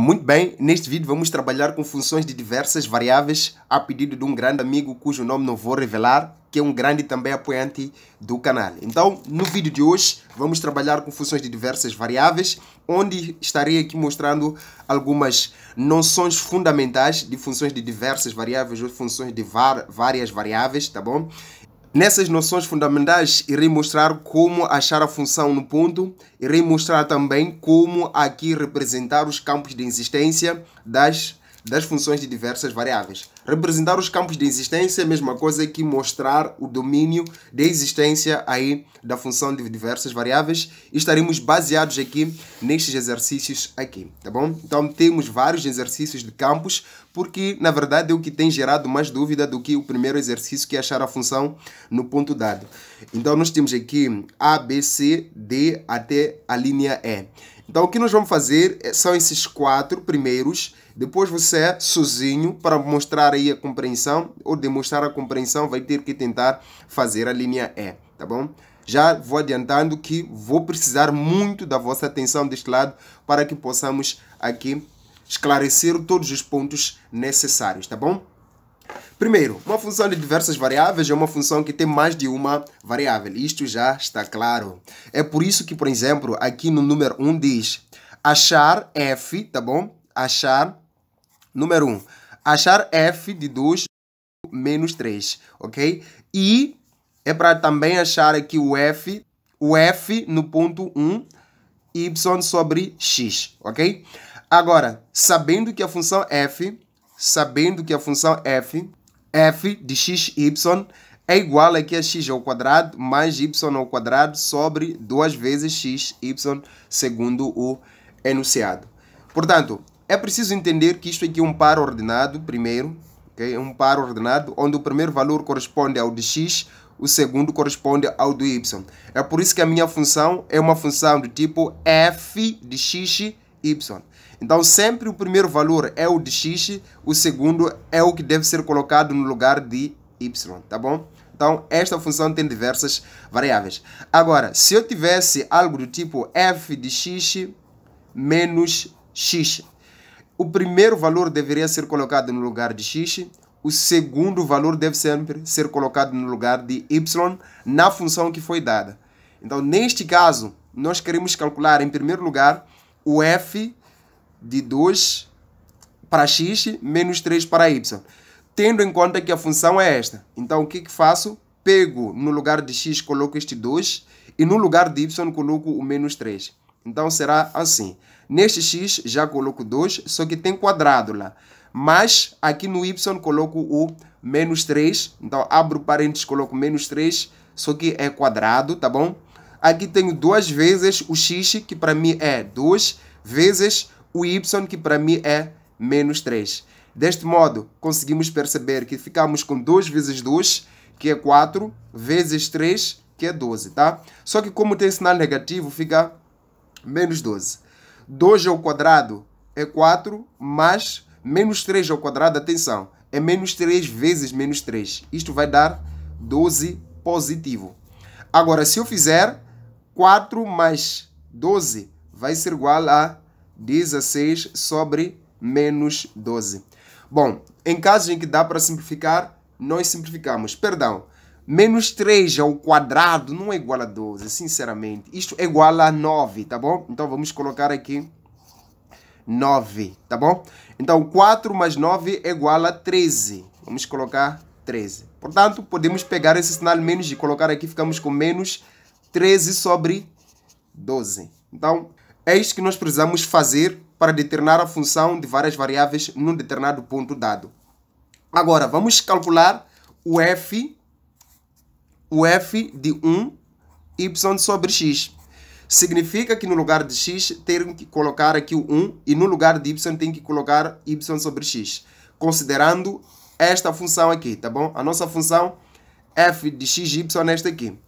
Muito bem, neste vídeo vamos trabalhar com funções de diversas variáveis a pedido de um grande amigo cujo nome não vou revelar, que é um grande também apoiante do canal. Então, no vídeo de hoje, vamos trabalhar com funções de diversas variáveis, onde estarei aqui mostrando algumas noções fundamentais de funções de diversas variáveis ou funções de várias variáveis, tá bom? Nessas noções fundamentais, irei mostrar como achar a função no ponto, irei mostrar também como aqui representar os campos de existência das, das funções de diversas variáveis. Representar os campos de existência é a mesma coisa que mostrar o domínio de existência aí da função de diversas variáveis. E estaremos baseados aqui nestes exercícios aqui, tá bom? Então temos vários exercícios de campos, porque na verdade é o que tem gerado mais dúvida do que o primeiro exercício que é achar a função no ponto dado. Então nós temos aqui A, B, C, D até a linha E. Então o que nós vamos fazer é são esses quatro primeiros, depois você é sozinho, para mostrar aí a compreensão ou demonstrar a compreensão, vai ter que tentar fazer a linha E, tá bom? Já vou adiantando que vou precisar muito da vossa atenção deste lado para que possamos aqui esclarecer todos os pontos necessários, tá bom? Primeiro, uma função de diversas variáveis é uma função que tem mais de uma variável. Isto já está claro. É por isso que, por exemplo, aqui no número 1 um diz achar f, tá bom? Achar, número 1, um, achar f de 2 menos 3, ok? E é para também achar aqui o f, o f no ponto 1, um, y sobre x, ok? Agora, sabendo que a função f sabendo que a função f, f de y é igual aqui a x ao quadrado mais y ao quadrado sobre 2 vezes xy, segundo o enunciado. Portanto, é preciso entender que isto aqui é um par ordenado, primeiro, okay? É um par ordenado, onde o primeiro valor corresponde ao de x, o segundo corresponde ao do y. É por isso que a minha função é uma função do tipo f de x, y. Então, sempre o primeiro valor é o de x, o segundo é o que deve ser colocado no lugar de y, tá bom? Então, esta função tem diversas variáveis. Agora, se eu tivesse algo do tipo f de x menos x, o primeiro valor deveria ser colocado no lugar de x, o segundo valor deve sempre ser colocado no lugar de y na função que foi dada. Então, neste caso, nós queremos calcular, em primeiro lugar, o f de 2 para x menos 3 para y. Tendo em conta que a função é esta. Então, o que, que faço? Pego no lugar de x, coloco este 2 e no lugar de y coloco o menos 3. Então, será assim. Neste x já coloco 2, só que tem quadrado lá. Mas aqui no y coloco o menos 3. Então, abro parênteses, coloco menos 3, só que é quadrado, tá bom? Aqui tenho duas vezes o x, que para mim é 2 vezes o y, que para mim é menos 3. Deste modo, conseguimos perceber que ficamos com 2 vezes 2, que é 4, vezes 3, que é 12, tá? Só que como tem sinal negativo, fica menos 12. 2 ao quadrado é 4, mais menos 3 ao quadrado, atenção, é menos 3 vezes menos 3. Isto vai dar 12 positivo. Agora, se eu fizer 4 mais 12, vai ser igual a 16 sobre menos 12. Bom, em casos em que dá para simplificar, nós simplificamos. Perdão, menos 3 ao quadrado não é igual a 12, sinceramente. Isto é igual a 9, tá bom? Então vamos colocar aqui 9, tá bom? Então 4 mais 9 é igual a 13. Vamos colocar 13. Portanto, podemos pegar esse sinal menos e colocar aqui, ficamos com menos 13 sobre 12. Então, é isto que nós precisamos fazer para determinar a função de várias variáveis num determinado ponto dado. Agora, vamos calcular o f, o f de 1, y sobre x. Significa que no lugar de x tem que colocar aqui o 1 e no lugar de y tem que colocar y sobre x, considerando esta função aqui, tá bom? A nossa função f de x, y é esta aqui.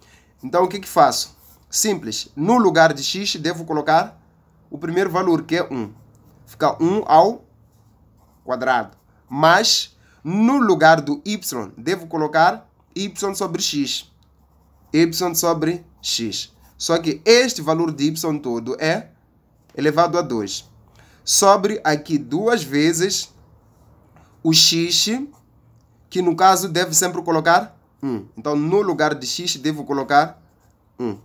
Então, o que, que faço? Simples. No lugar de x, devo colocar o primeiro valor, que é 1. Fica 1 ao quadrado. Mas, no lugar do y, devo colocar y sobre x. y sobre x. Só que este valor de y todo é elevado a 2. Sobre aqui duas vezes o x, que no caso deve sempre colocar 1. Então, no lugar de x, devo colocar 1.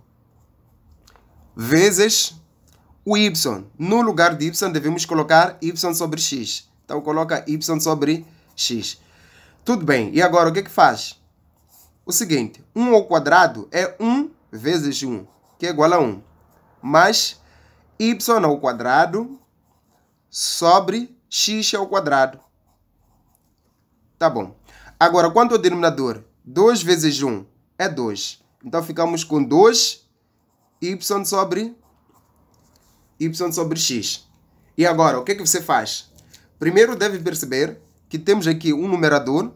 Vezes o y. No lugar de y, devemos colocar y sobre x. Então, coloca y sobre x. Tudo bem. E agora, o que, é que faz? O seguinte, 1 ao quadrado é 1 vezes 1, que é igual a 1. Mais y ao quadrado sobre x ao quadrado. Tá bom. Agora, quanto ao denominador? 2 vezes 1 é 2. Então, ficamos com 2y sobre 2 y sobre x. E agora, o que é que você faz? Primeiro deve perceber que temos aqui um numerador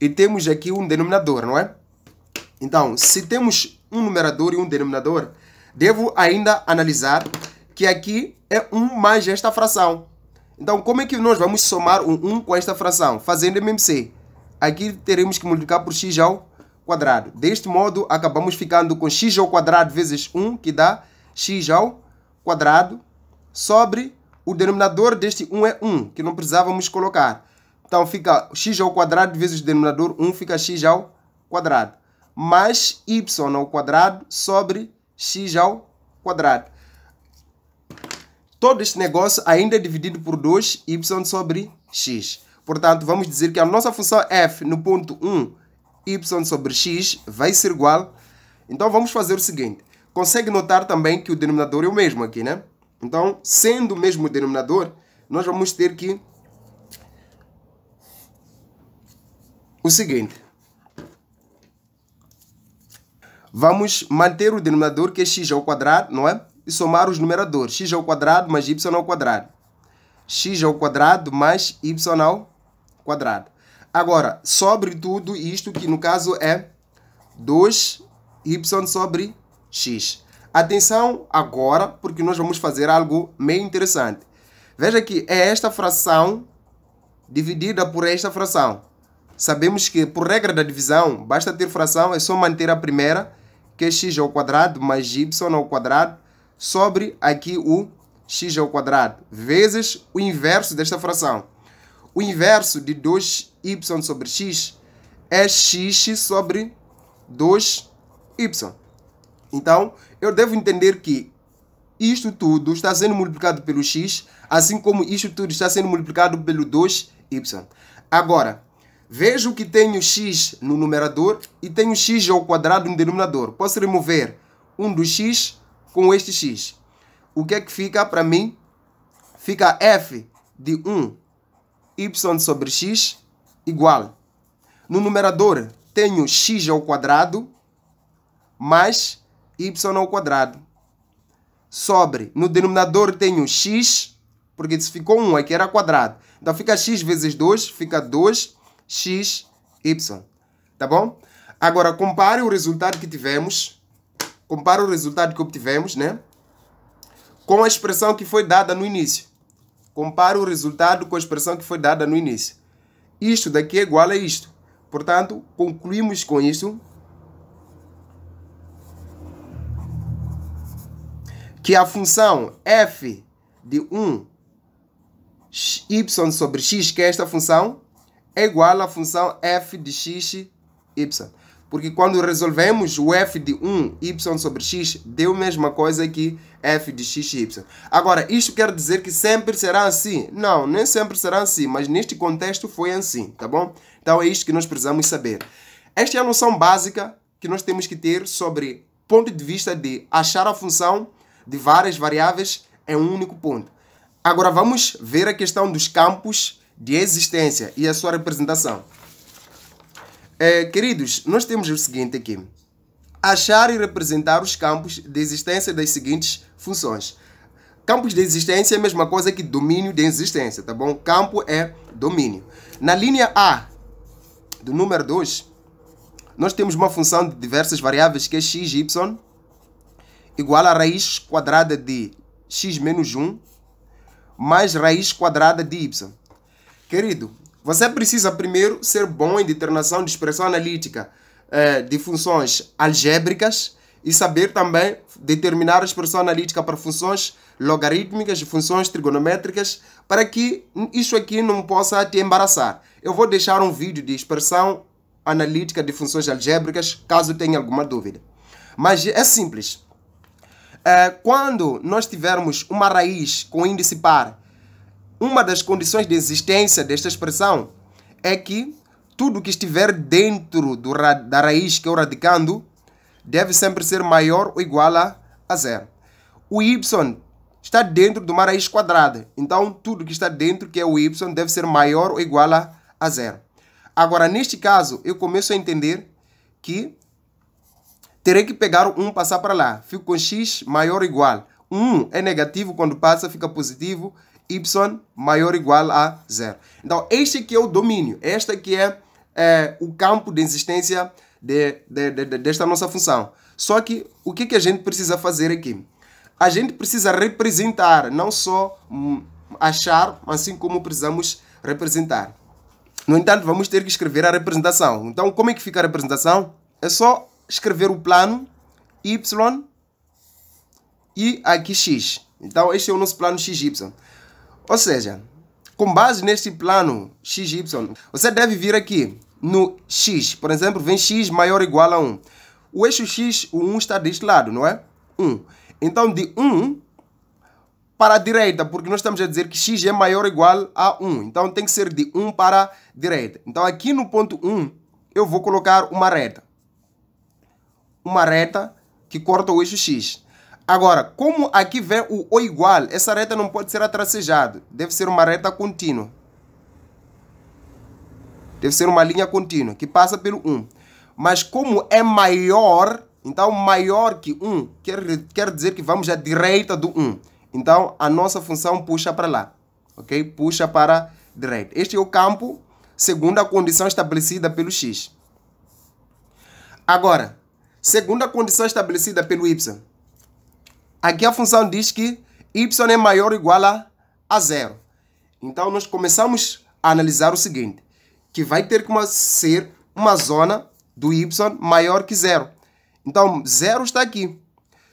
e temos aqui um denominador, não é? Então, se temos um numerador e um denominador, devo ainda analisar que aqui é 1 mais esta fração. Então, como é que nós vamos somar o 1 com esta fração? Fazendo MMC. Aqui teremos que multiplicar por x ao quadrado. Deste modo, acabamos ficando com x ao quadrado vezes 1, que dá x ao quadrado sobre o denominador deste 1 é 1, que não precisávamos colocar. Então fica x ao quadrado vezes o denominador 1 fica x ao quadrado. Mais y ao quadrado sobre x ao quadrado. Todo este negócio ainda é dividido por 2, y sobre x. Portanto, vamos dizer que a nossa função f no ponto 1, y sobre x, vai ser igual. Então, vamos fazer o seguinte consegue notar também que o denominador é o mesmo aqui, né? Então, sendo o mesmo denominador, nós vamos ter que o seguinte. Vamos manter o denominador que é x ao quadrado, não é? E somar os numeradores, x ao quadrado mais y ao quadrado. x ao quadrado mais y ao quadrado. Agora, sobre tudo isto que no caso é 2y sobre x. Atenção agora, porque nós vamos fazer algo meio interessante. Veja que é esta fração dividida por esta fração. Sabemos que, por regra da divisão, basta ter fração, é só manter a primeira, que é x ao quadrado mais y ao quadrado, sobre aqui o x ao quadrado, vezes o inverso desta fração. O inverso de 2y sobre x é x sobre 2y. Então, eu devo entender que isto tudo está sendo multiplicado pelo x, assim como isto tudo está sendo multiplicado pelo 2y. Agora, vejo que tenho x no numerador e tenho x ao quadrado no denominador. Posso remover um do x com este x. O que é que fica para mim? Fica f de 1 y sobre x igual. No numerador, tenho x ao quadrado mais y ao quadrado. Sobre, no denominador tenho x, porque se ficou 1 aqui era quadrado. Então fica x vezes 2, fica 2xy. Tá bom? Agora compare o resultado que tivemos, compare o resultado que obtivemos, né? Com a expressão que foi dada no início. Compare o resultado com a expressão que foi dada no início. Isto daqui é igual a isto. Portanto, concluímos com isto que a função f de 1 y sobre x, que é esta função, é igual à função f de x, y. Porque quando resolvemos o f de 1, y sobre x, deu a mesma coisa que f de x, y. Agora, isto quer dizer que sempre será assim? Não, nem sempre será assim, mas neste contexto foi assim, tá bom? Então é isto que nós precisamos saber. Esta é a noção básica que nós temos que ter sobre ponto de vista de achar a função de várias variáveis em é um único ponto. Agora vamos ver a questão dos campos de existência e a sua representação. É, queridos, nós temos o seguinte aqui. Achar e representar os campos de existência das seguintes funções. Campos de existência é a mesma coisa que domínio de existência, tá bom? Campo é domínio. Na linha A do número 2, nós temos uma função de diversas variáveis que é x, y igual a raiz quadrada de x menos 1 mais raiz quadrada de y. Querido, você precisa primeiro ser bom em determinação de expressão analítica eh, de funções algébricas e saber também determinar a expressão analítica para funções logarítmicas e funções trigonométricas para que isso aqui não possa te embaraçar. Eu vou deixar um vídeo de expressão analítica de funções algébricas caso tenha alguma dúvida. Mas é simples. É, quando nós tivermos uma raiz com índice par, uma das condições de existência desta expressão é que tudo que estiver dentro do, da raiz que é o radicando deve sempre ser maior ou igual a, a zero. O y está dentro de uma raiz quadrada, então tudo que está dentro, que é o y, deve ser maior ou igual a, a zero. Agora, neste caso, eu começo a entender que terei que pegar um passar para lá. Fico com x maior ou igual. 1 é negativo, quando passa fica positivo. Y maior ou igual a zero. Então, este aqui é o domínio. Este aqui é, é o campo de existência de, de, de, desta nossa função. Só que o que, que a gente precisa fazer aqui? A gente precisa representar, não só hum, achar, assim como precisamos representar. No entanto, vamos ter que escrever a representação. Então, como é que fica a representação? É só escrever o plano Y e aqui X. Então, este é o nosso plano XY. Ou seja, com base neste plano XY, você deve vir aqui no X. Por exemplo, vem X maior ou igual a 1. O eixo X, o 1 está deste lado, não é? 1. Então, de 1 para a direita, porque nós estamos a dizer que x é maior ou igual a 1. Então, tem que ser de 1 para a direita. Então, aqui no ponto 1, eu vou colocar uma reta uma reta que corta o eixo X. Agora, como aqui vem o O igual, essa reta não pode ser atracejada. Deve ser uma reta contínua. Deve ser uma linha contínua, que passa pelo 1. Mas como é maior, então maior que 1, quer, quer dizer que vamos à direita do 1. Então, a nossa função puxa para lá. Ok? Puxa para a direita. Este é o campo segundo a condição estabelecida pelo x. Agora, segundo a condição estabelecida pelo y. Aqui a função diz que y é maior ou igual a, a zero. Então, nós começamos a analisar o seguinte, que vai ter que ser uma zona do y maior que zero. Então, zero está aqui.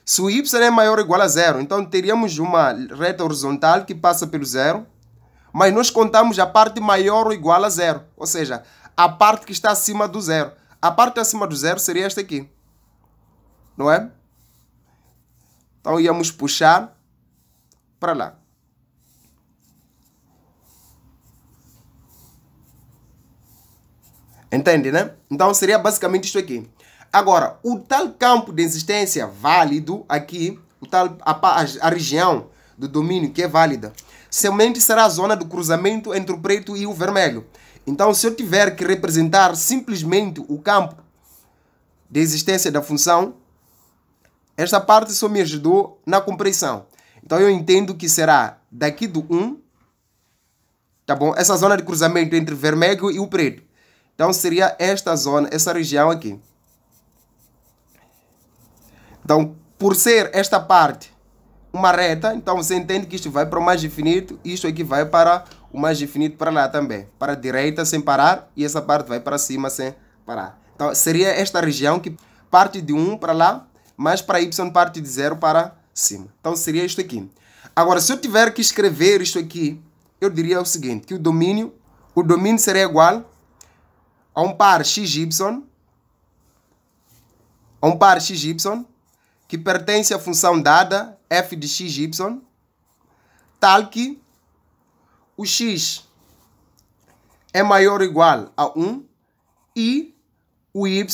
Se o y é maior ou igual a zero, então teríamos uma reta horizontal que passa pelo zero, mas nós contamos a parte maior ou igual a zero, ou seja, a parte que está acima do zero. A parte acima do zero seria esta aqui não é? Então íamos puxar para lá. Entende, né? Então seria basicamente isto aqui. Agora, o tal campo de existência válido aqui, o tal, a, a região do domínio que é válida, somente será a zona do cruzamento entre o preto e o vermelho. Então, se eu tiver que representar simplesmente o campo de existência da função, esta parte só me ajudou na compreensão. Então eu entendo que será daqui do 1, tá bom? Essa zona de cruzamento entre vermelho e o preto. Então seria esta zona, essa região aqui. Então, por ser esta parte uma reta, então você entende que isto vai para o mais infinito, isto aqui vai para o mais infinito para lá também, para a direita sem parar e essa parte vai para cima sem parar. Então, seria esta região que parte de um para lá mas para y parte de zero para cima. Então seria isto aqui. Agora, se eu tiver que escrever isto aqui, eu diria o seguinte, que o domínio, o domínio seria igual a um par xy, a um par xy, que pertence à função dada f de xy, tal que o x é maior ou igual a 1 e o y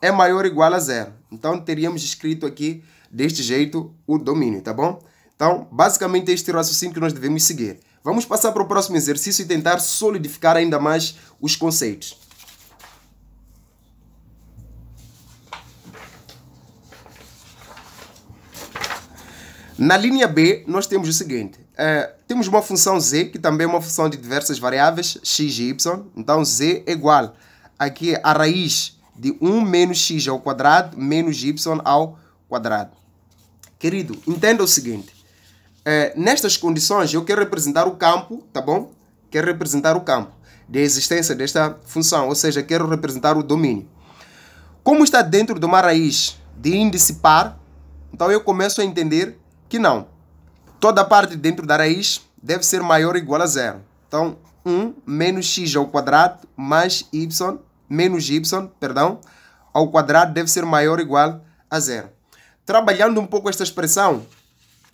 é maior ou igual a zero. Então, teríamos escrito aqui, deste jeito, o domínio, tá bom? Então, basicamente, este é o raciocínio que nós devemos seguir. Vamos passar para o próximo exercício e tentar solidificar ainda mais os conceitos. Na linha B, nós temos o seguinte. É, temos uma função z, que também é uma função de diversas variáveis, x e y. Então, z é igual aqui a raiz de 1 menos x ao quadrado menos y ao quadrado. Querido, entenda o seguinte. É, nestas condições, eu quero representar o campo, tá bom? Quero representar o campo de existência desta função, ou seja, quero representar o domínio. Como está dentro de uma raiz de índice par, então eu começo a entender que não. Toda parte dentro da raiz deve ser maior ou igual a zero. Então, 1 menos x ao quadrado mais y menos y, perdão, ao quadrado deve ser maior ou igual a zero. Trabalhando um pouco esta expressão,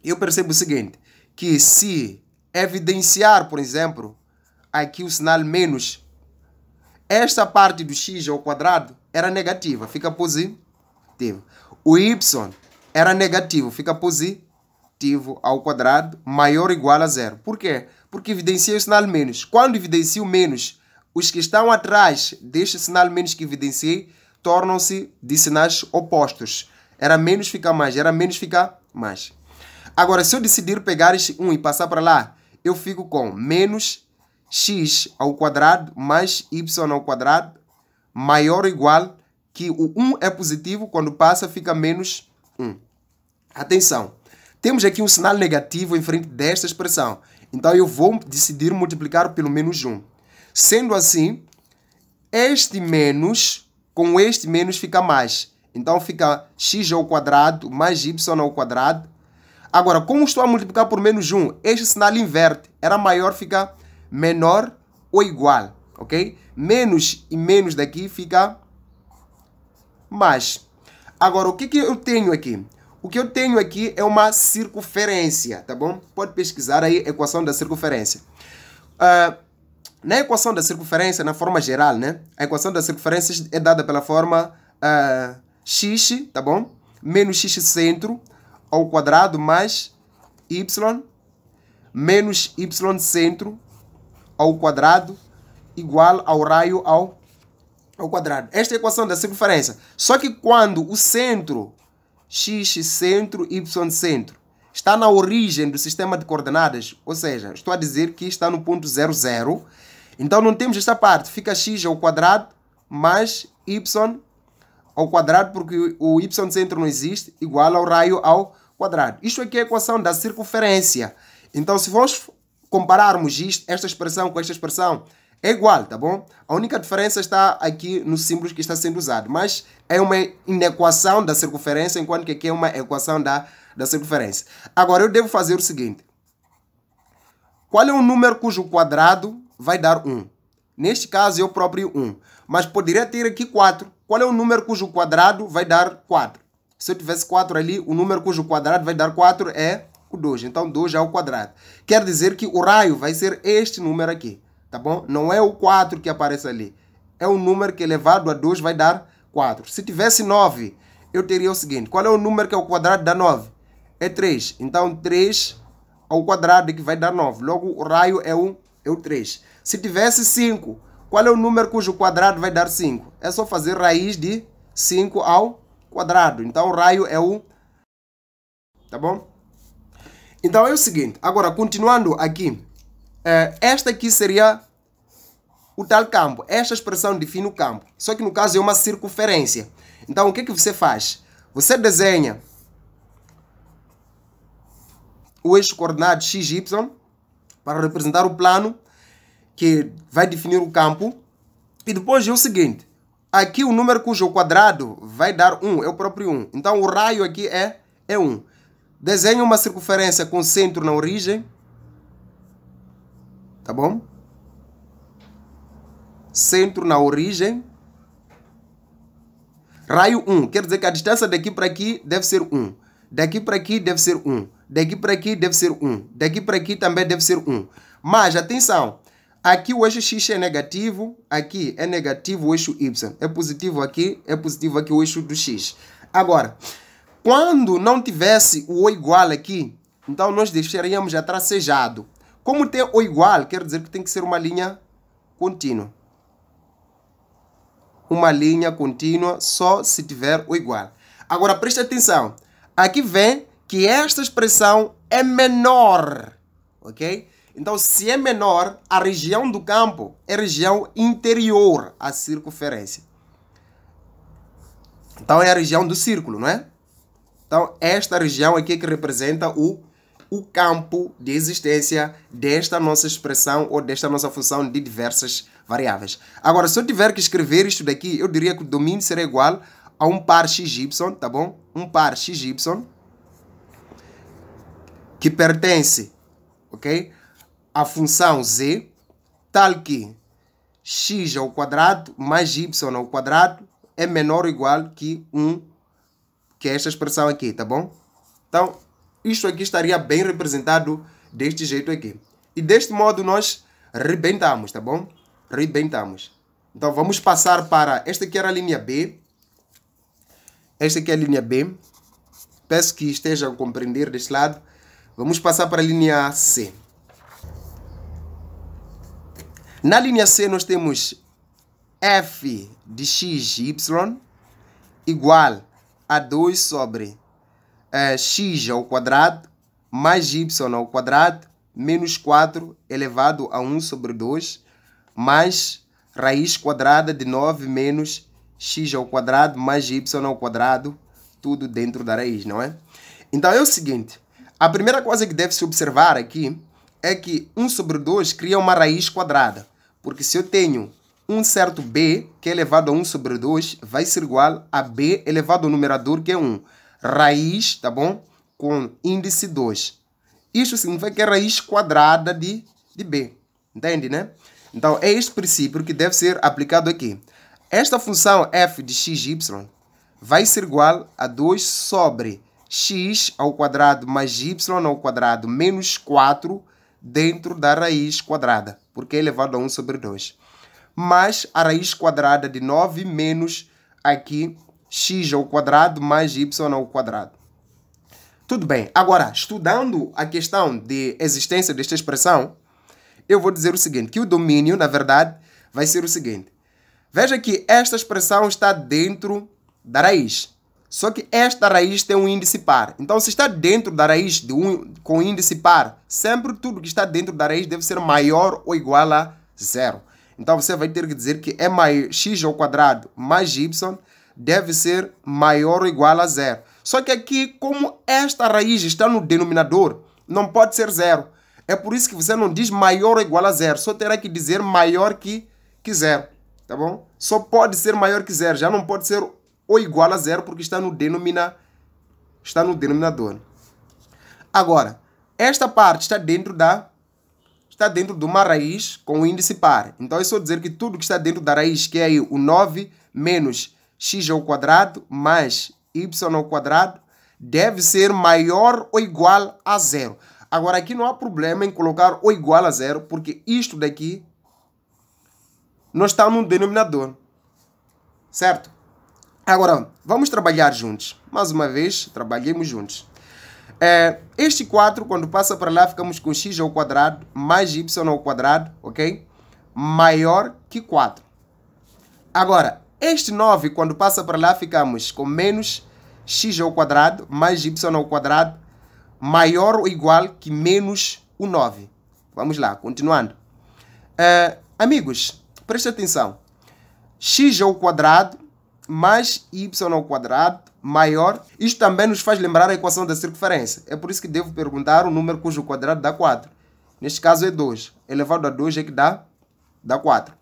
eu percebo o seguinte, que se evidenciar, por exemplo, aqui o sinal menos, esta parte do x ao quadrado era negativa, fica positivo. O y era negativo, fica positivo ao quadrado, maior ou igual a zero. Por quê? Porque evidencia o sinal menos. Quando evidencia o menos, os que estão atrás deste sinal menos que evidenciei tornam-se de sinais opostos. Era menos ficar mais, era menos ficar mais. Agora, se eu decidir pegar este 1 e passar para lá, eu fico com menos x ao quadrado mais y ao quadrado maior ou igual que o 1 é positivo, quando passa fica menos 1. Atenção, temos aqui um sinal negativo em frente desta expressão. Então eu vou decidir multiplicar pelo menos 1. Sendo assim, este menos com este menos fica mais. Então fica x ao quadrado mais y ao quadrado. Agora, como estou a multiplicar por menos 1, este sinal inverte. Era maior, fica menor ou igual, ok? Menos e menos daqui fica mais. Agora, o que, que eu tenho aqui? O que eu tenho aqui é uma circunferência, tá bom? Pode pesquisar aí a equação da circunferência. Uh, na equação da circunferência, na forma geral, né? A equação da circunferência é dada pela forma uh, x, tá bom? Menos x centro ao quadrado mais y menos y centro ao quadrado igual ao raio ao, ao quadrado. Esta é a equação da circunferência. Só que quando o centro, x centro, y centro, está na origem do sistema de coordenadas, ou seja, estou a dizer que está no ponto zero zero então não temos esta parte, fica x ao quadrado mais y ao quadrado, porque o y centro não existe, igual ao raio ao quadrado. Isto aqui é a equação da circunferência. Então se vamos compararmos isto, esta expressão com esta expressão, é igual, tá bom? A única diferença está aqui nos símbolos que está sendo usado, mas é uma inequação da circunferência, enquanto que aqui é uma equação da, da circunferência. Agora, eu devo fazer o seguinte. Qual é o número cujo quadrado vai dar 1. Neste caso é o próprio 1. Mas poderia ter aqui 4. Qual é o número cujo quadrado vai dar 4? Se eu tivesse 4 ali, o número cujo quadrado vai dar 4 é o 2. Então, 2 ao quadrado. Quer dizer que o raio vai ser este número aqui, tá bom? Não é o 4 que aparece ali. É o número que elevado a 2 vai dar 4. Se tivesse 9, eu teria o seguinte. Qual é o número que é o quadrado da 9? É 3. Então, 3 ao quadrado é que vai dar 9. Logo, o raio é o, é o 3. Se tivesse 5, qual é o número cujo quadrado vai dar 5? É só fazer raiz de 5 ao quadrado. Então, o raio é o... Tá bom? Então, é o seguinte. Agora, continuando aqui. É, esta aqui seria o tal campo. Esta expressão define o campo. Só que, no caso, é uma circunferência. Então, o que, é que você faz? Você desenha o eixo coordenado x, y para representar o plano que vai definir o campo. E depois é o seguinte, aqui o número cujo quadrado vai dar 1, é o próprio 1. Então o raio aqui é, é 1. Desenhe uma circunferência com centro na origem. Tá bom? Centro na origem. Raio 1, quer dizer que a distância daqui para aqui deve ser 1. Daqui para aqui deve ser 1. Daqui para aqui deve ser 1. Daqui para aqui também deve ser 1. Mas, atenção, Aqui o eixo X é negativo, aqui é negativo o eixo Y. É positivo aqui, é positivo aqui o eixo do X. Agora, quando não tivesse o O igual aqui, então nós deixaríamos já tracejado. Como tem é O igual, quer dizer que tem que ser uma linha contínua. Uma linha contínua só se tiver O igual. Agora, preste atenção. Aqui vem que esta expressão é menor, ok? Então, se é menor, a região do campo é região interior à circunferência. Então, é a região do círculo, não é? Então, esta região aqui é que representa o, o campo de existência desta nossa expressão ou desta nossa função de diversas variáveis. Agora, se eu tiver que escrever isto daqui, eu diria que o domínio será igual a um par xy, tá bom? Um par xy que pertence, ok? a função z, tal que x ao quadrado mais y ao quadrado é menor ou igual que 1, que é esta expressão aqui, tá bom? Então, isto aqui estaria bem representado deste jeito aqui. E deste modo nós rebentamos, tá bom? Rebentamos. Então, vamos passar para... Esta aqui era a linha B. Esta aqui é a linha B. Peço que estejam a compreender deste lado. Vamos passar para a linha C. Na linha C, nós temos f de x, y igual a 2 sobre uh, x ao quadrado mais y ao quadrado menos 4 elevado a 1 sobre 2 mais raiz quadrada de 9 menos x ao quadrado mais y ao quadrado, tudo dentro da raiz, não é? Então é o seguinte, a primeira coisa que deve se observar aqui é que 1 sobre 2 cria uma raiz quadrada. Porque se eu tenho um certo b, que é elevado a 1 sobre 2, vai ser igual a b elevado ao numerador, que é 1. Raiz, tá bom? Com índice 2. Isso significa que é raiz quadrada de, de b. Entende, né? Então, é este princípio que deve ser aplicado aqui. Esta função f de xy vai ser igual a 2 sobre x ao quadrado mais y ao quadrado menos 4 dentro da raiz quadrada, porque é elevado a 1 sobre 2. Mais a raiz quadrada de 9 menos aqui x ao quadrado mais y ao quadrado. Tudo bem. Agora, estudando a questão de existência desta expressão, eu vou dizer o seguinte, que o domínio, na verdade, vai ser o seguinte. Veja que esta expressão está dentro da raiz. Só que esta raiz tem um índice par. Então, se está dentro da raiz de um, com índice par, sempre tudo que está dentro da raiz deve ser maior ou igual a zero. Então, você vai ter que dizer que é maior, x ao quadrado mais y deve ser maior ou igual a zero. Só que aqui, como esta raiz está no denominador, não pode ser zero. É por isso que você não diz maior ou igual a zero. Só terá que dizer maior que, que zero. Tá bom? Só pode ser maior que zero. Já não pode ser ou igual a zero porque está no, denomina, está no denominador. Agora, esta parte está dentro da está dentro de uma raiz com o índice par. Então, é só dizer que tudo que está dentro da raiz, que é aí o 9 menos x ao quadrado mais y ao quadrado, deve ser maior ou igual a zero. Agora, aqui não há problema em colocar ou igual a zero, porque isto daqui não está no denominador, certo? Agora, vamos trabalhar juntos. Mais uma vez, trabalhemos juntos. É, este 4, quando passa para lá, ficamos com x ao quadrado mais y ao quadrado, ok? Maior que 4. Agora, este 9, quando passa para lá, ficamos com menos x ao quadrado mais y ao quadrado maior ou igual que menos o 9. Vamos lá, continuando. É, amigos, preste atenção. x ao quadrado mais y ao quadrado maior. Isto também nos faz lembrar a equação da circunferência. É por isso que devo perguntar o número cujo quadrado dá 4. Neste caso é 2. Elevado a 2 é que dá, dá 4.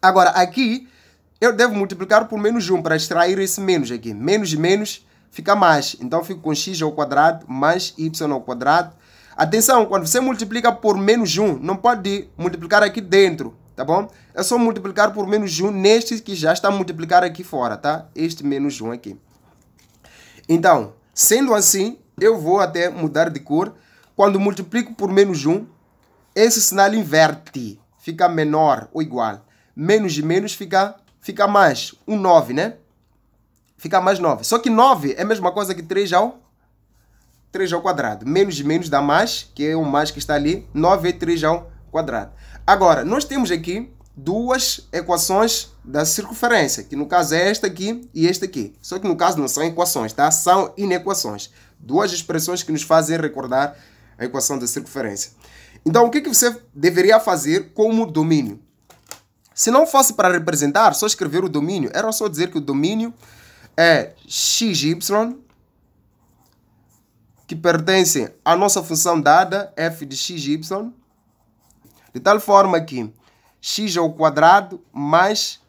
Agora, aqui, eu devo multiplicar por menos 1 para extrair esse menos aqui. Menos de menos fica mais. Então, fico com x ao quadrado mais y ao quadrado. Atenção, quando você multiplica por menos 1, não pode multiplicar aqui dentro tá bom? É só multiplicar por menos 1 neste que já está multiplicado aqui fora, tá? Este menos 1 aqui. Então, sendo assim, eu vou até mudar de cor. Quando multiplico por menos 1, esse sinal inverte, fica menor ou igual. Menos de menos fica, fica mais, um 9, né? Fica mais 9. Só que 9 é a mesma coisa que 3 ao 3 ao quadrado. Menos de menos dá mais, que é o mais que está ali. 9 é 3 ao quadrado. Agora, nós temos aqui duas equações da circunferência, que no caso é esta aqui e esta aqui. Só que no caso não são equações, tá? São inequações. Duas expressões que nos fazem recordar a equação da circunferência. Então, o que, é que você deveria fazer como domínio? Se não fosse para representar, só escrever o domínio, era só dizer que o domínio é xy, que pertence à nossa função dada, f de xy, de tal forma que x ao quadrado mais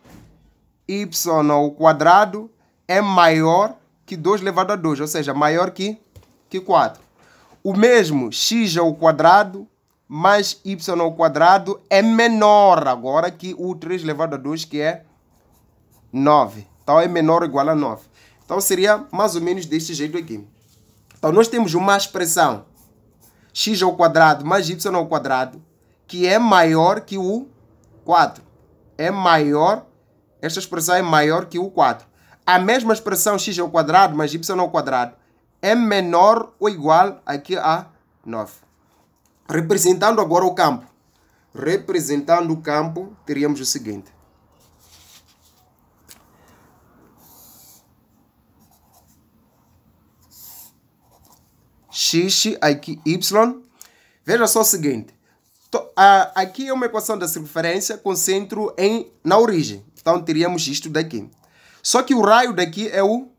y ao quadrado é maior que 2 elevado a 2, ou seja, maior que, que 4. O mesmo x ao quadrado mais y ao quadrado é menor agora que o 3 elevado a 2, que é 9. Então, é menor ou igual a 9. Então, seria mais ou menos deste jeito aqui. Então, nós temos uma expressão x ao quadrado mais y ao quadrado que é maior que o 4. É maior, esta expressão é maior que o 4. A mesma expressão x ao quadrado mais y ao quadrado é menor ou igual aqui a 9. Representando agora o campo. Representando o campo, teríamos o seguinte. x aqui y. Veja só o seguinte. Ah, aqui é uma equação da circunferência com centro em, na origem. Então, teríamos isto daqui. Só que o raio daqui é o,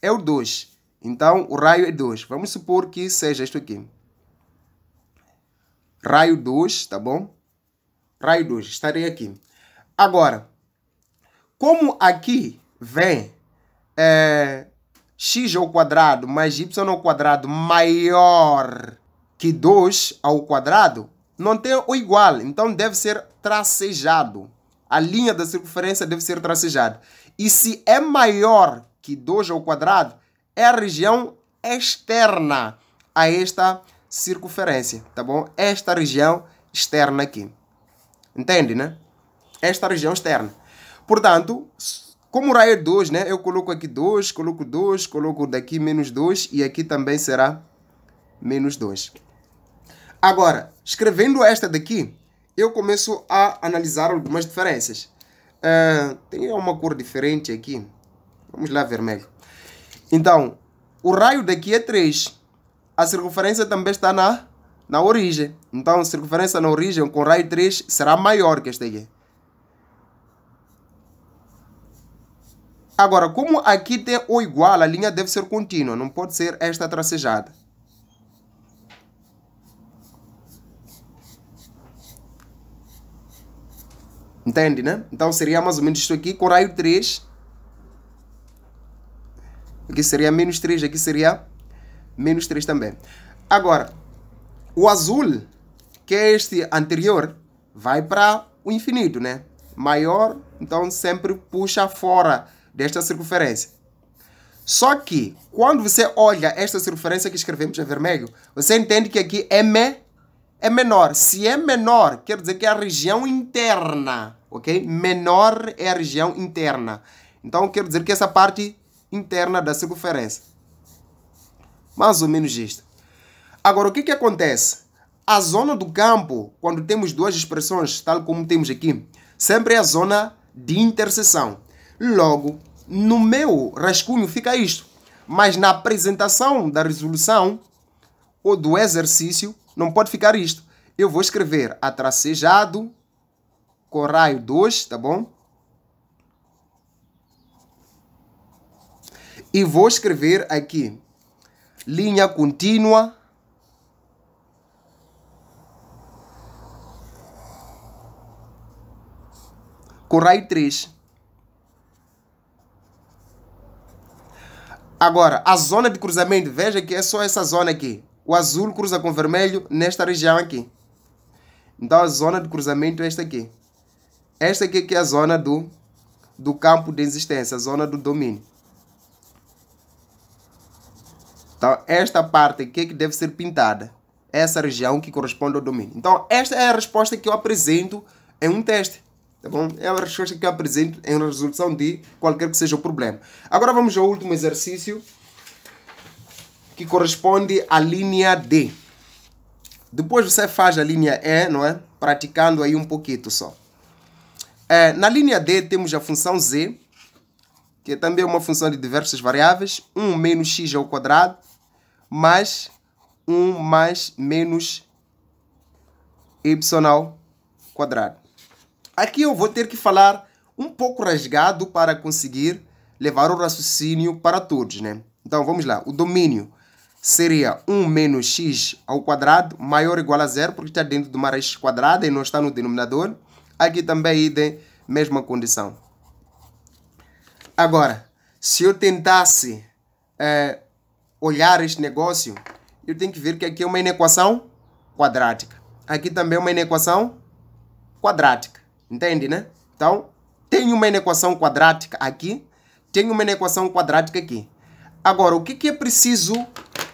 é o 2. Então, o raio é 2. Vamos supor que seja isto aqui. Raio 2, tá bom? Raio 2, estarei aqui. Agora, como aqui vem é, x ao quadrado mais y ao quadrado maior que 2 ao quadrado, não tem o igual, então deve ser tracejado. A linha da circunferência deve ser tracejada. E se é maior que 2 ao quadrado, é a região externa a esta circunferência, tá bom? Esta região externa aqui. Entende, né? Esta região externa. Portanto, como o raio é 2, né? Eu coloco aqui 2, coloco 2, coloco daqui menos 2 e aqui também será menos 2. Agora, escrevendo esta daqui, eu começo a analisar algumas diferenças. Uh, tem uma cor diferente aqui. Vamos lá, vermelho. Então, o raio daqui é 3. A circunferência também está na, na origem. Então, a circunferência na origem com raio 3 será maior que esta aqui. Agora, como aqui tem o igual, a linha deve ser contínua. Não pode ser esta tracejada. Entende, né? Então seria mais ou menos isso aqui com raio 3. Aqui seria menos 3, aqui seria menos 3 também. Agora, o azul, que é este anterior, vai para o infinito, né? Maior, então sempre puxa fora desta circunferência. Só que, quando você olha esta circunferência que escrevemos em é vermelho, você entende que aqui é M é menor. Se é menor, quer dizer que é a região interna, ok? Menor é a região interna. Então, quer dizer que essa parte interna da circunferência. Mais ou menos isto. Agora, o que, que acontece? A zona do campo, quando temos duas expressões, tal como temos aqui, sempre é a zona de interseção. Logo, no meu rascunho fica isto. Mas na apresentação da resolução ou do exercício, não pode ficar isto. Eu vou escrever atracejado com raio 2, tá bom? E vou escrever aqui linha contínua com raio 3. Agora, a zona de cruzamento, veja que é só essa zona aqui. O azul cruza com o vermelho nesta região aqui. Então a zona de cruzamento é esta aqui. Esta aqui que é a zona do, do campo de existência, a zona do domínio. Então esta parte aqui é que deve ser pintada. Essa região que corresponde ao domínio. Então esta é a resposta que eu apresento em um teste. Tá bom? É a resposta que eu apresento em resolução de qualquer que seja o problema. Agora vamos ao último exercício que corresponde à linha D. Depois você faz a linha E, não é? Praticando aí um pouquinho só. É, na linha D temos a função Z, que é também uma função de diversas variáveis, 1 menos x ao quadrado, mais 1 mais menos y ao quadrado. Aqui eu vou ter que falar um pouco rasgado para conseguir levar o raciocínio para todos, né? Então vamos lá, o domínio seria 1 menos x ao quadrado maior ou igual a zero, porque está dentro de uma raiz quadrada e não está no denominador. Aqui também idem, é mesma condição. Agora, se eu tentasse é, olhar este negócio, eu tenho que ver que aqui é uma inequação quadrática. Aqui também é uma inequação quadrática. Entende, né? Então, tem uma inequação quadrática aqui, tem uma inequação quadrática aqui. Agora, o que, que é preciso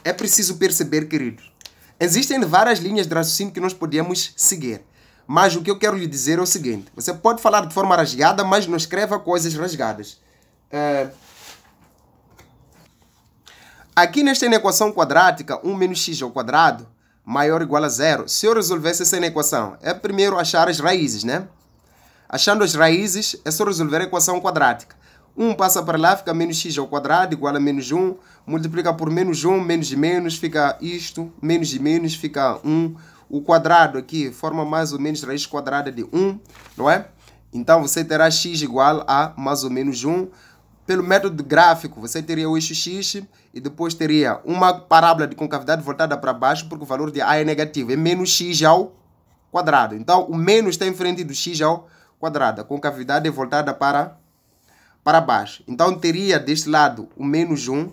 é preciso perceber, queridos. Existem várias linhas de raciocínio que nós podemos seguir. Mas o que eu quero lhe dizer é o seguinte: você pode falar de forma rasgada, mas não escreva coisas rasgadas. É... Aqui nesta inequação quadrática, 1 menos x ao quadrado maior ou igual a zero. Se eu resolvesse essa inequação, é primeiro achar as raízes, né? Achando as raízes, é só resolver a equação quadrática. 1 passa para lá, fica menos x ao quadrado, igual a menos 1. Multiplica por menos 1, menos de menos, fica isto. Menos de menos, fica 1. O quadrado aqui forma mais ou menos raiz quadrada de 1, não é? Então, você terá x igual a mais ou menos 1. Pelo método gráfico, você teria o eixo x e depois teria uma parábola de concavidade voltada para baixo, porque o valor de a é negativo. É menos x ao quadrado. Então, o menos está em frente do x ao quadrado. A concavidade é voltada para para baixo. Então teria deste lado o menos 1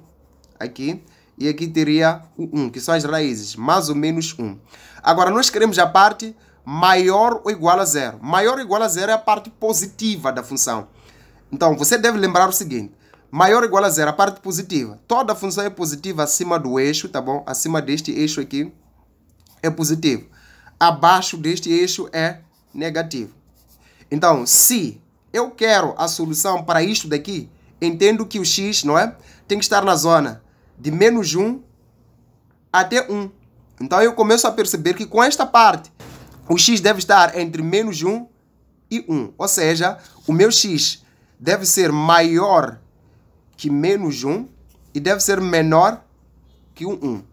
aqui e aqui teria o 1, que são as raízes, mais ou menos 1. Agora nós queremos a parte maior ou igual a zero. Maior ou igual a zero é a parte positiva da função. Então você deve lembrar o seguinte, maior ou igual a zero, a parte positiva. Toda função é positiva acima do eixo, tá bom? Acima deste eixo aqui é positivo. Abaixo deste eixo é negativo. Então, se eu quero a solução para isto daqui, entendo que o x, não é? Tem que estar na zona de menos 1 até 1. Então eu começo a perceber que com esta parte, o x deve estar entre menos 1 e 1. Ou seja, o meu x deve ser maior que menos 1 e deve ser menor que o 1.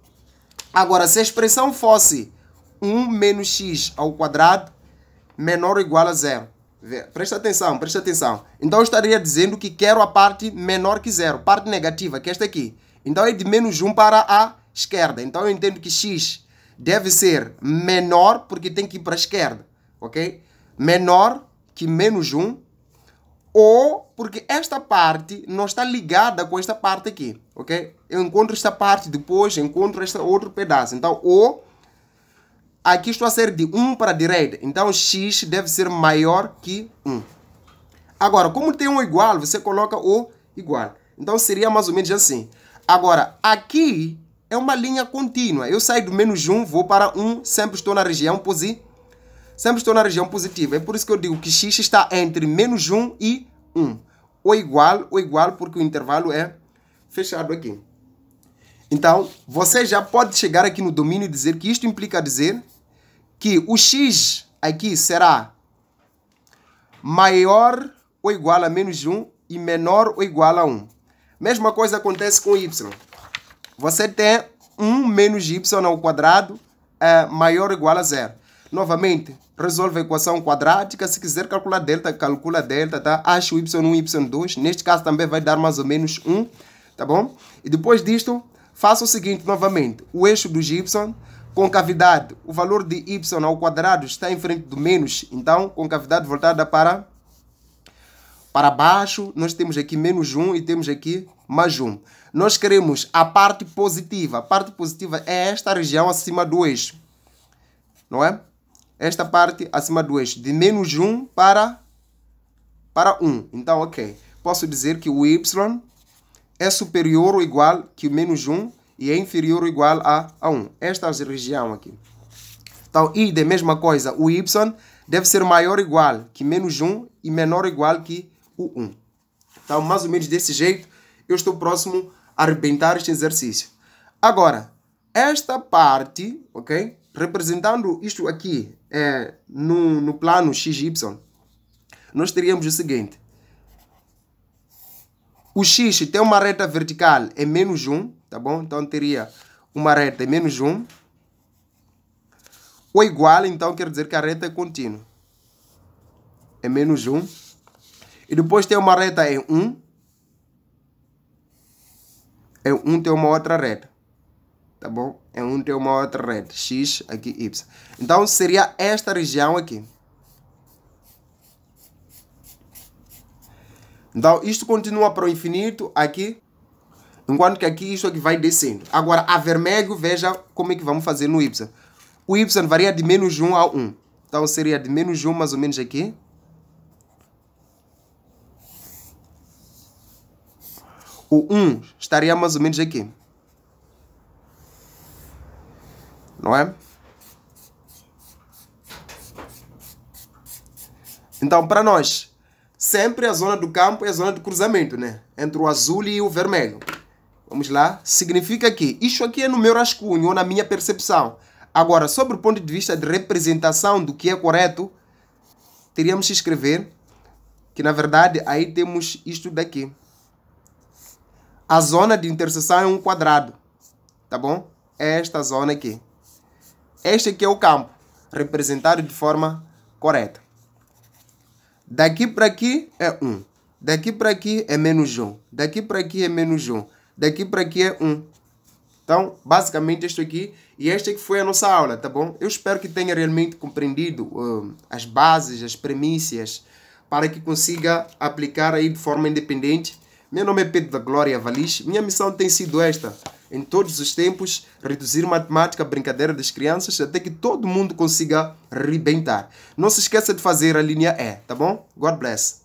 Agora, se a expressão fosse 1 menos x ao quadrado, menor ou igual a zero. Presta atenção, presta atenção. Então eu estaria dizendo que quero a parte menor que zero, parte negativa, que é esta aqui. Então é de menos 1 para a esquerda. Então eu entendo que x deve ser menor, porque tem que ir para a esquerda, ok? Menor que menos 1, ou porque esta parte não está ligada com esta parte aqui, ok? Eu encontro esta parte, depois encontro este outro pedaço. Então, ou Aqui estou a ser de 1 para a direita, então x deve ser maior que 1. Agora, como tem um igual, você coloca o igual. Então seria mais ou menos assim. Agora, aqui é uma linha contínua. Eu saio do menos 1, vou para 1, sempre estou na região positiva. Sempre estou na região positiva. É por isso que eu digo que x está entre menos 1 e 1. Ou igual, ou igual, porque o intervalo é fechado aqui. Então, você já pode chegar aqui no domínio e dizer que isto implica dizer que o x aqui será maior ou igual a menos 1 e menor ou igual a 1. Mesma coisa acontece com y. Você tem 1 menos y ao quadrado é maior ou igual a zero. Novamente, resolve a equação quadrática. Se quiser calcular delta, calcula delta, tá? Acha o y1, y2. Neste caso também vai dar mais ou menos 1, tá bom? E depois disto, faça o seguinte novamente. O eixo do y concavidade, o valor de y ao quadrado está em frente do menos, então concavidade voltada para, para baixo, nós temos aqui menos 1 e temos aqui mais 1. Nós queremos a parte positiva, a parte positiva é esta região acima do eixo, não é? Esta parte acima do eixo, de menos 1 para, para 1, então ok. Posso dizer que o y é superior ou igual que o menos 1 e é inferior ou igual a, a 1. Esta região aqui. Então, I da mesma coisa, o Y deve ser maior ou igual que menos 1 e menor ou igual que o 1. Então, mais ou menos desse jeito, eu estou próximo a arrebentar este exercício. Agora, esta parte, ok? Representando isto aqui é, no, no plano XY, nós teríamos o seguinte. O X tem uma reta vertical, é menos 1, tá bom? Então teria uma reta menos 1. Ou igual, então quer dizer que a reta é contínua. É menos 1. E depois tem uma reta em 1. É 1 é tem uma outra reta. Tá bom? Em é 1 tem uma outra reta. X, aqui Y. Então seria esta região aqui. Então, isto continua para o infinito aqui. Enquanto que aqui isto aqui é vai descendo. Agora, a vermelho, veja como é que vamos fazer no Y. O Y varia de menos 1 a 1. Então, seria de menos 1 mais ou menos aqui. O 1 estaria mais ou menos aqui. Não é? Então, para nós, sempre a zona do campo é a zona de cruzamento, né? Entre o azul e o vermelho. Vamos lá. Significa que isso aqui é no meu rascunho ou na minha percepção. Agora, sobre o ponto de vista de representação do que é correto, teríamos que escrever que, na verdade, aí temos isto daqui. A zona de interseção é um quadrado, tá bom? É esta zona aqui. Este aqui é o campo, representado de forma correta. Daqui para aqui é 1. Um. Daqui para aqui é menos 1. Um. Daqui para aqui é menos 1. Um daqui para aqui é 1. Então, basicamente, isto aqui e esta que foi a nossa aula, tá bom? Eu espero que tenha realmente compreendido uh, as bases, as premissas, para que consiga aplicar aí de forma independente. Meu nome é Pedro da Glória Valis. Minha missão tem sido esta, em todos os tempos, reduzir matemática, brincadeira das crianças, até que todo mundo consiga rebentar. Não se esqueça de fazer a linha E, tá bom? God bless.